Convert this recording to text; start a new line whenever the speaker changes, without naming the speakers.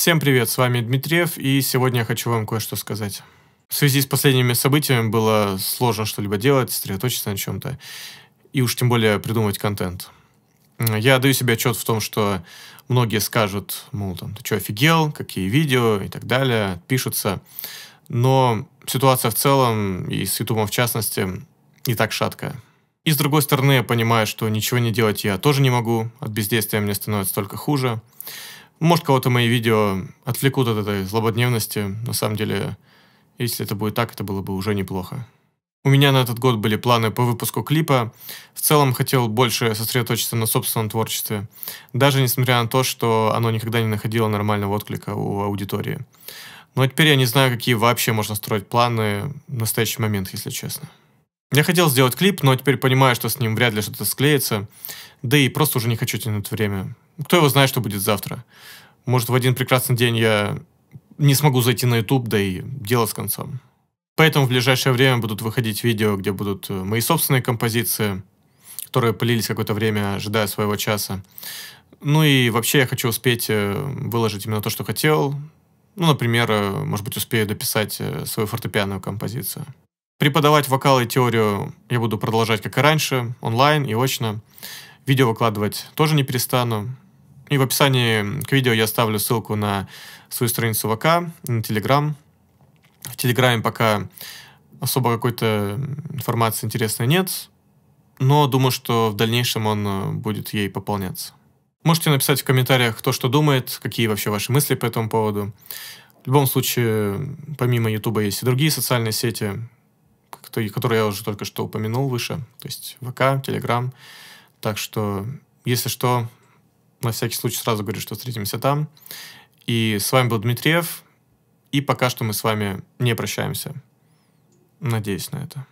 Всем привет, с вами Дмитриев, и сегодня я хочу вам кое-что сказать. В связи с последними событиями было сложно что-либо делать, сосредоточиться на чем-то, и уж тем более придумывать контент. Я даю себе отчет в том, что многие скажут, мол, там, ты что, офигел, какие видео и так далее, пишутся. Но ситуация в целом, и с Ютубом в частности, не так шаткая. И с другой стороны, я понимаю, что ничего не делать я тоже не могу, от бездействия мне становится только хуже. Может, кого-то мои видео отвлекут от этой злободневности. На самом деле, если это будет так, это было бы уже неплохо. У меня на этот год были планы по выпуску клипа. В целом хотел больше сосредоточиться на собственном творчестве, даже несмотря на то, что оно никогда не находило нормального отклика у аудитории. Но теперь я не знаю, какие вообще можно строить планы в настоящий момент, если честно. Я хотел сделать клип, но теперь понимаю, что с ним вряд ли что-то склеится, да и просто уже не хочу тянуть время кто его знает, что будет завтра. Может, в один прекрасный день я не смогу зайти на YouTube, да и дело с концом. Поэтому в ближайшее время будут выходить видео, где будут э, мои собственные композиции, которые пылились какое-то время, ожидая своего часа. Ну и вообще я хочу успеть э, выложить именно то, что хотел. Ну, например, э, может быть, успею дописать свою фортепианную композицию. Преподавать вокал и теорию я буду продолжать, как и раньше, онлайн и очно. Видео выкладывать тоже не перестану. И в описании к видео я оставлю ссылку на свою страницу ВК, на Телеграм. В Телеграме пока особо какой-то информации интересной нет, но думаю, что в дальнейшем он э, будет ей пополняться. Можете написать в комментариях, кто что думает, какие вообще ваши мысли по этому поводу. В любом случае, помимо Ютуба есть и другие социальные сети, которые я уже только что упомянул выше, то есть ВК, Телеграм. Так что, если что, на всякий случай сразу говорю, что встретимся там. И с вами был Дмитриев. И пока что мы с вами не прощаемся. Надеюсь на это.